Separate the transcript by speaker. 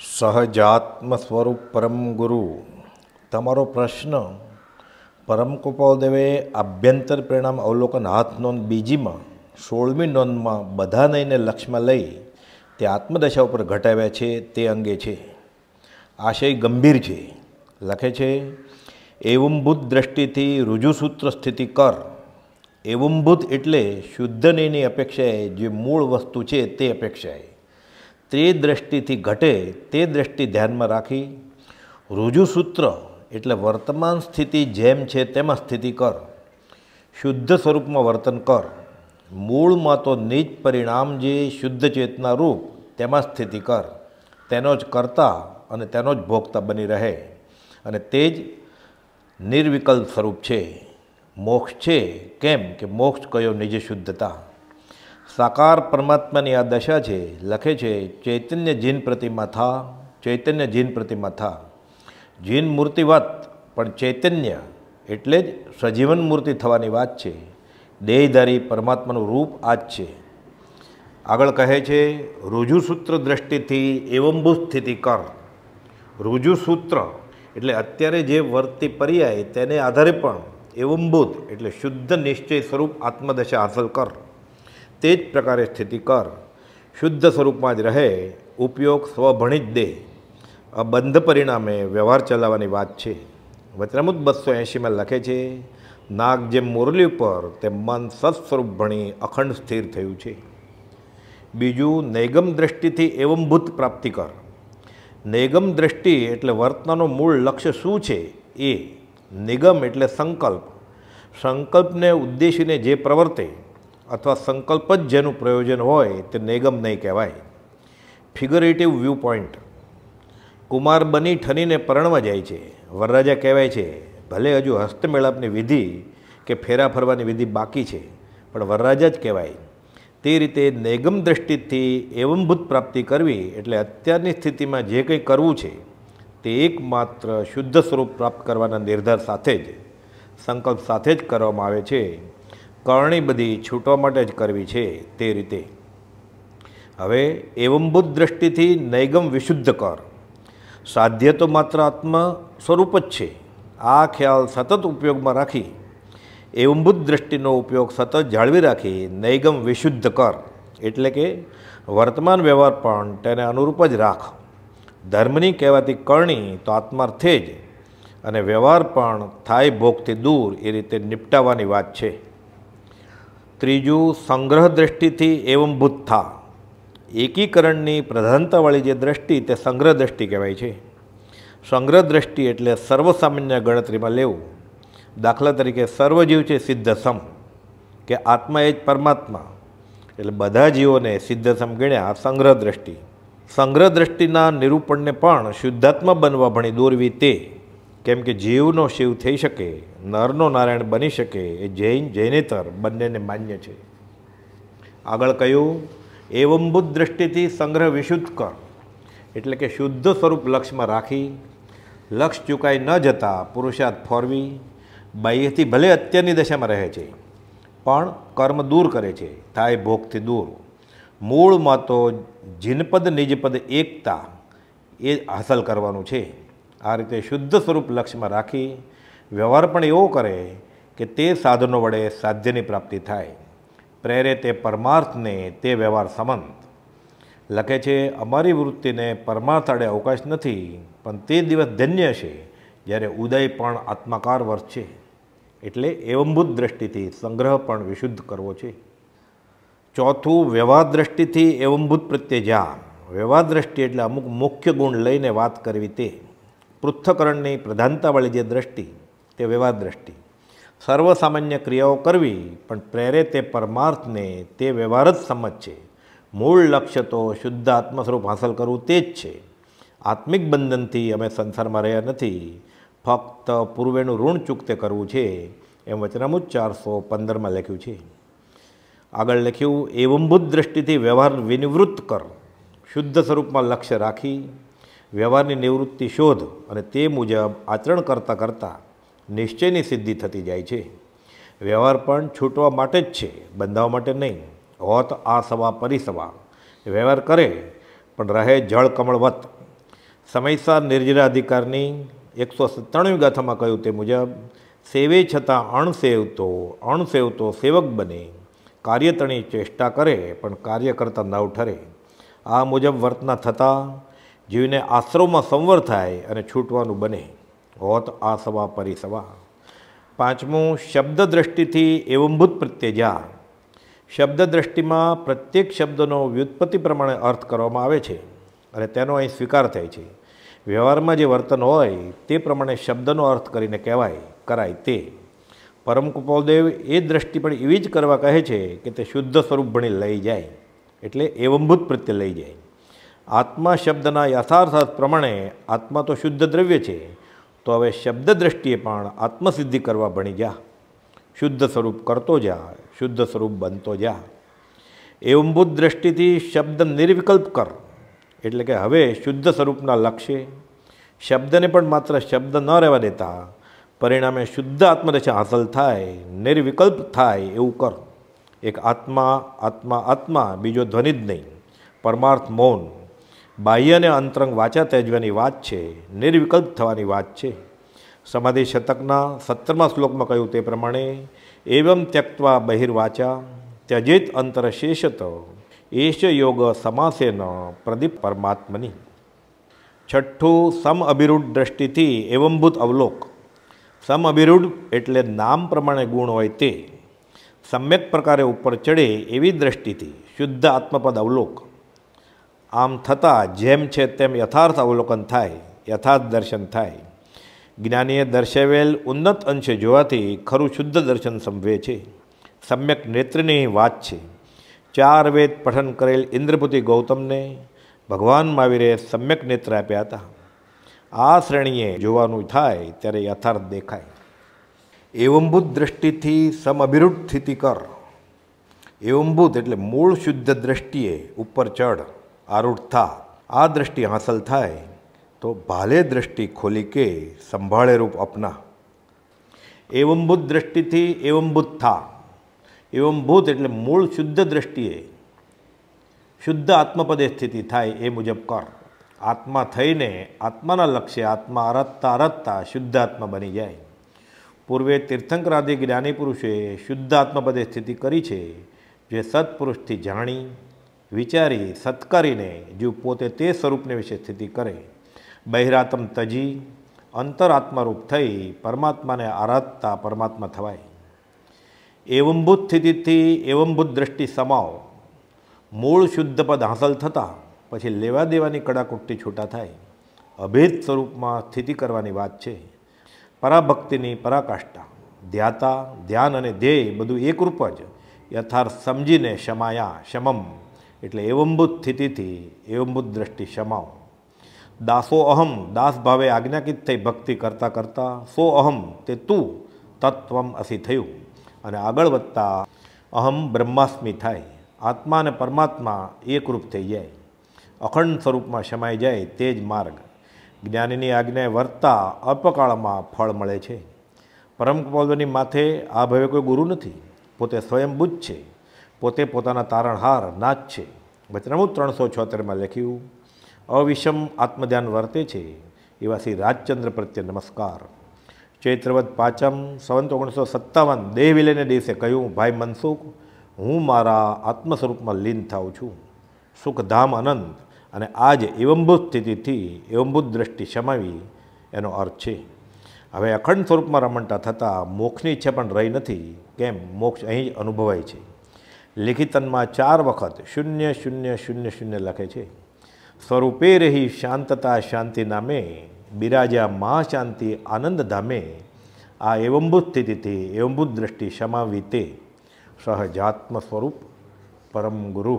Speaker 1: સહજાત્મ સ્વરૂપ પરમ ગુરુ તમારો પ્રશ્ન પરમ કૃપાદેવે આભ્યંતર પરિણામ અવલોકન હાથ નોંધ બીજીમાં સોળમી નોંધમાં બધા નઈને લક્ષ્યમાં લઈ તે આત્મદશા ઉપર ઘટાવ્યા છે તે અંગે છે આશય ગંભીર છે લખે છે એવંભૂત દ્રષ્ટિથી રુજુસૂત્ર સ્થિતિ કર એવંભૂત એટલે શુદ્ધ શુદ્ધનીની અપેક્ષાએ જે મૂળ વસ્તુ છે તે અપેક્ષાએ તે દ્રષ્ટિથી ઘટે તે દ્રષ્ટિ ધ્યાનમાં રાખી રુજુસૂત્ર એટલે વર્તમાન સ્થિતિ જેમ છે તેમાં સ્થિતિ કર શુદ્ધ સ્વરૂપમાં વર્તન કર મૂળમાં તો નિજ પરિણામ જે શુદ્ધ ચેતના રૂપ તેમાં સ્થિતિ કર તેનો જ કરતા અને તેનો જ ભોગતા બની રહે અને તે જ નિર્વિકલ્પ સ્વરૂપ છે મોક્ષ છે કેમ કે મોક્ષ કયો નિજ શુદ્ધતા સાકાર પરમાત્માની આ દશા છે લખે છે ચૈતન્ય જીન પ્રતિમથા ચૈતન્ય જીન પ્રતિમાથા જીન મૂર્તિવત પણ ચૈતન્ય એટલે જ સજીવન મૂર્તિ થવાની વાત છે દેહધારી પરમાત્માનું રૂપ આ જ છે આગળ કહે છે રુજુસૂત્ર દ્રષ્ટિથી એવંભુ સ્થિતિ કર રુજુસૂત્ર એટલે અત્યારે જે વર્તી પર્યાય તેને આધારે પણ એવંભૂત એટલે શુદ્ધ નિશ્ચય સ્વરૂપ આત્મદશા હાંસલ કર તે જ પ્રકારે સ્થિતિ કર શુદ્ધ સ્વરૂપમાં જ રહે ઉપયોગ સ્વભણી જ દે આ બંધ પરિણામે વ્યવહાર ચલાવવાની વાત છે વચરામુદ બસો એંશીમાં લખે છે નાગ જેમ મુરલી ઉપર તેમ મન સત્સ્વરૂપ ભણી અખંડ સ્થિર થયું છે બીજું નૈગમ દ્રષ્ટિથી એવમ ભૂત પ્રાપ્તિ કર નૈગમ દ્રષ્ટિ એટલે વર્તનનું મૂળ લક્ષ્ય શું છે એ નિગમ એટલે સંકલ્પ સંકલ્પને ઉદ્દેશીને જે પ્રવર્તે અથવા સંકલ્પ જ જેનું પ્રયોજન હોય તે નિગમ નહીં કહેવાય ફિગરેટિવ વ્યૂ પોઈન્ટ કુમાર બની ઠનીને પરણવા જાય છે વરરાજા કહેવાય છે ભલે હજુ હસ્તમેળાપની વિધિ કે ફેરા ફરવાની વિધિ બાકી છે પણ વરરાજા જ કહેવાય તે રીતે નિગમ દ્રષ્ટિથી એવંભૂત પ્રાપ્તિ કરવી એટલે અત્યારની સ્થિતિમાં જે કંઈ કરવું છે તે એકમાત્ર શુદ્ધ સ્વરૂપ પ્રાપ્ત કરવાના નિર્ધાર સાથે જ સંકલ્પ સાથે જ કરવામાં આવે છે કરણી બધી છૂટવા માટે જ કરવી છે તે રીતે હવે એવંભૂત દ્રષ્ટિથી નૈગમ વિશુદ્ધ કર સાધ્ય તો માત્ર આત્મ સ્વરૂપ જ છે આ ખ્યાલ સતત ઉપયોગમાં રાખી એવંભૂત દ્રષ્ટિનો ઉપયોગ સતત જાળવી રાખી નૈગમ વિશુદ્ધ કર એટલે કે વર્તમાન વ્યવહાર પણ તેને અનુરૂપ જ રાખ ધર્મની કહેવાતી કરણી તો આત્માર્થે જ અને વ્યવહાર પણ થાય ભોગથી દૂર એ રીતે નિપટાવવાની વાત છે ત્રીજું સંગ્રહ દ્રષ્ટિથી એવમ ભૂતથા એકીકરણની પ્રધાનતાવાળી જે દ્રષ્ટિ તે સંગ્રહ દ્રષ્ટિ કહેવાય છે સંગ્રહ દ્રષ્ટિ એટલે સર્વસામાન્ય ગણતરીમાં લેવું દાખલા તરીકે સર્વજીવ છે સિદ્ધસમ કે આત્મા એ જ પરમાત્મા એટલે બધા જીવોને સિદ્ધસમ ગણ્યા સંગ્રહ દ્રષ્ટિ સંગ્રહ દ્રષ્ટિના નિરૂપણને પણ શુદ્ધાત્મા બનવા ભણી દોરવી તે કેમ કે જીવનો શિવ થઈ શકે નરનો નારાયણ બની શકે એ જૈન જૈનેતર બંનેને માન્ય છે આગળ કહ્યું એવમ દૃષ્ટિથી સંગ્રહ વિશુદ્ધ કર એટલે કે શુદ્ધ સ્વરૂપ લક્ષ્યમાં રાખી લક્ષ ચૂકાઈ ન જતા પુરુષાર્થ ફોરવી બાહ્યથી ભલે અત્યારની દશામાં રહે છે પણ કર્મ દૂર કરે છે થાય ભોગથી દૂર મૂળમાં તો જીનપદ નિજપદ એકતા એ હાંસલ કરવાનું છે આ રીતે શુદ્ધ સ્વરૂપ લક્ષ્યમાં રાખી વ્યવહાર પણ એવો કરે કે તે સાધનો વડે સાધ્યની પ્રાપ્તિ થાય પ્રેરે તે પરમાર્થને તે વ્યવહાર સંબંધ લખે છે અમારી વૃત્તિને પરમાર્થ આડે અવકાશ નથી પણ તે દિવસ ધન્ય છે જ્યારે ઉદય પણ આત્માકાર વર્ષ છે એટલે એવંભૂત દ્રષ્ટિથી સંગ્રહ પણ વિશુદ્ધ કરવો છે ચોથું વ્યવહાર દ્રષ્ટિથી એવંભૂત પ્રત્યે જ્યાં વ્યવહાર દ્રષ્ટિ એટલે અમુક મુખ્ય ગુણ લઈને વાત કરવી તે પૃથ્થકરણની પ્રધાનતાવાળી જે દ્રષ્ટિ તે વ્યવહાર દ્રષ્ટિ સર્વસામાન્ય ક્રિયાઓ કરવી પણ પ્રેરે તે પરમાર્થને તે વ્યવહાર જ સમજ છે મૂળ લક્ષ્ય તો શુદ્ધ આત્મસ્વરૂપ હાંસલ કરવું તે જ છે આત્મિક બંધનથી અમે સંસારમાં રહ્યા નથી ફક્ત પૂર્વેનું ઋણ ચૂકતે કરવું છે એમ વચનામુજ ચારસો પંદરમાં લખ્યું છે આગળ લખ્યું એવંભૂત દ્રષ્ટિથી વ્યવહાર વિનિવૃત્ત કર શુદ્ધ સ્વરૂપમાં લક્ષ્ય રાખી વ્યવહારની નિવૃત્તિ શોધ અને તે મુજબ આચરણ કરતાં કરતાં નિશ્ચયની સિદ્ધિ થતી જાય છે વ્યવહાર પણ છૂટવા માટે જ છે બંધાવવા માટે નહીં હોત આ સવા પરિસવા વ્યવહાર કરે પણ રહે જળ કમળવત સમયસર નિર્જરાધિકારની એકસો સત્તાણું ગાથામાં કહ્યું તે મુજબ સેવે છતાં અણસેવ તો સેવક બને કાર્યતણી ચેષ્ટા કરે પણ કાર્ય કરતાં નવ ઠરે આ મુજબ વર્તના થતાં જીવને આશ્રવમાં સંવર થાય અને છૂટવાનું બને હોત આ સવા પરિસવા પાંચમું શબ્દ દ્રષ્ટિથી એવંભૂત પ્રત્યજા શબ્દ દ્રષ્ટિમાં પ્રત્યેક શબ્દનો વ્યુત્પત્તિ પ્રમાણે અર્થ કરવામાં આવે છે અને તેનો અહીં સ્વીકાર થાય છે વ્યવહારમાં જે વર્તન હોય તે પ્રમાણે શબ્દનો અર્થ કરીને કહેવાય કરાય તે પરમ કૃપાલદેવ એ દ્રષ્ટિ પણ એવી જ કરવા કહે છે કે તે શુદ્ધ સ્વરૂપ ભણી લઈ જાય એટલે એવંભૂત પ્રત્યે લઈ જાય આત્મા શબ્દના યથાર્થ પ્રમાણે આત્મા તો શુદ્ધ દ્રવ્ય છે તો હવે શબ્દ દ્રષ્ટિએ પણ આત્મસિદ્ધિ કરવા ભણી જા શુદ્ધ સ્વરૂપ કરતો જા શુદ્ધ સ્વરૂપ બનતો જા એવંભૂત દ્રષ્ટિથી શબ્દ નિર્વિકલ્પ કર એટલે કે હવે શુદ્ધ સ્વરૂપના લક્ષ્ય શબ્દને પણ માત્ર શબ્દ ન રહેવા દેતા પરિણામે શુદ્ધ આત્મદશા હાંસલ થાય નિર્વિકલ્પ થાય એવું કર એક આત્મા આત્મા આત્મા બીજો ધ્વનિ જ નહીં પરમાર્થ મૌન બાહ્ય અને અંતરંગ વાચા તેજવાની વાત છે નિર્વિકલ્પ થવાની વાત છે સમાધિ શતકના સત્તરમા શ્લોકમાં કહ્યું તે પ્રમાણે એવમ ત્યક્વા બહિર્વાચા ત્યજેત અંતરશેષત એશ યોગ સમાસેન પ્રદીપ પરમાત્મની છઠ્ઠું સમ અભિરૂઢ દ્રષ્ટિથી એવંભૂત અવલોક સમ અભિરૂઢ એટલે નામ પ્રમાણે ગુણ હોય તે સમ્યક પ્રકારે ઉપર ચડે એવી દ્રષ્ટિથી શુદ્ધ આત્મપદ અવલોક આમ થતાં જેમ છે તેમ યથાર્થ અવલોકન થાય યથાર્થ દર્શન થાય જ્ઞાનીએ દર્શાવેલ ઉન્નત અંશે જોવાથી ખરું શુદ્ધ દર્શન સંભવે છે સમ્યક નેત્રની વાત છે ચાર વેદ પઠન કરેલ ઇન્દ્રપુતિ ગૌતમને ભગવાન માવીરે સમ્યક નેત્ર આપ્યા હતા આ શ્રેણીએ જોવાનું થાય ત્યારે યથાર્થ દેખાય એવંભૂત દ્રષ્ટિથી સમઅભિરૂઢ સ્થિતિ કર એવંભૂત એટલે મૂળ શુદ્ધ દ્રષ્ટિએ ઉપર ચઢ આરૂઢતા આ દ્રષ્ટિ હાંસલ થાય તો ભાલે દ્રષ્ટિ ખોલી કે સંભાળે રૂપ અપના એવંભૂત દ્રષ્ટિથી એવંભૂત થા એવંભૂત એટલે મૂળ શુદ્ધ દ્રષ્ટિએ શુદ્ધ આત્મપદે સ્થિતિ થાય એ મુજબ કર આત્મા થઈને આત્માના લક્ષ્ય આત્મા અરતતા આરતતા શુદ્ધ આત્મા બની જાય પૂર્વે તીર્થંકરાદિ જ્ઞાની પુરુષે શુદ્ધ આત્મપદે સ્થિતિ કરી છે જે સત્પુરુષથી જાણી વિચારી સત્કારીને જીવ પોતે તે સ્વરૂપને વિશે સ્થિતિ કરે બહિરાતમ તજી અંતરાત્મારૂપ થઈ પરમાત્માને આરાધતા પરમાત્મા થવાય એવંભૂત સ્થિતિથી એવંભૂત દ્રષ્ટિ સમાવ મૂળ શુદ્ધ પદ હાંસલ થતાં પછી લેવા દેવાની કડાકુટ્ટી છૂટા થાય અભેદ સ્વરૂપમાં સ્થિતિ કરવાની વાત છે પરાભક્તિની પરાકાષ્ઠા ધ્યાતા ધ્યાન અને ધ્યેય બધું એકરૂપ જ યથાર્થ સમજીને શમાયા શમમ એટલે એવંબુદ્ધ સ્થિતિથી એવંબુદ્ધ દ્રષ્ટિ ક્ષમાઓ દાસો અહમ દાસ ભાવે આજ્ઞાકિત થઈ ભક્તિ કરતાં કરતાં સો અહમ તે તું તત્વમ અસી થયું અને આગળ વધતા અહમ બ્રહ્માસ્મી થાય આત્મા અને પરમાત્મા એકરૂપ થઈ જાય અખંડ સ્વરૂપમાં સમાઈ જાય તે જ માર્ગ જ્ઞાનીની આજ્ઞાએ વર્તતા અલ્પકાળમાં ફળ મળે છે પરમ કપોલની માથે આ ભવે કોઈ ગુરુ નથી પોતે સ્વયંભૂત છે પોતે પોતાના તારણહાર નાચ છે વચનામૃત ત્રણસો છોતેરમાં લખ્યું અવિષમ આત્મધ્યાન વર્તે છે એવા શ્રી રાજચંદ્ર પ્રત્યે નમસ્કાર ચૈત્રવત પાંચમ સંવંત ઓગણીસો સત્તાવન દેહ વિલયને દિવસે કહ્યું ભાઈ મનસુખ હું મારા આત્મ સ્વરૂપમાં લીન થાઉં છું સુખધામ અનંત અને આજ જ એવંભૂત સ્થિતિથી એવંભૂત દ્રષ્ટિ શમાવી એનો અર્થ છે હવે અખંડ સ્વરૂપમાં રમણતા થતાં મોક્ષની ઈચ્છા પણ રહી નથી કેમ મોક્ષ અહીં જ અનુભવાય છે લેખિતનમાં ચાર વખત શૂન્ય શૂન્ય શૂન્ય શૂન્ય લખે છે સ્વરૂપે રહી શાંતતા શાંતિ નામે બિરાજા મા શાંતિ આનંદ ધામે આ એવંભૂત સ્થિતિથી એવંભૂત દ્રષ્ટિ સમાવી તે સહજાત્મ સ્વરૂપ પરમ ગુરુ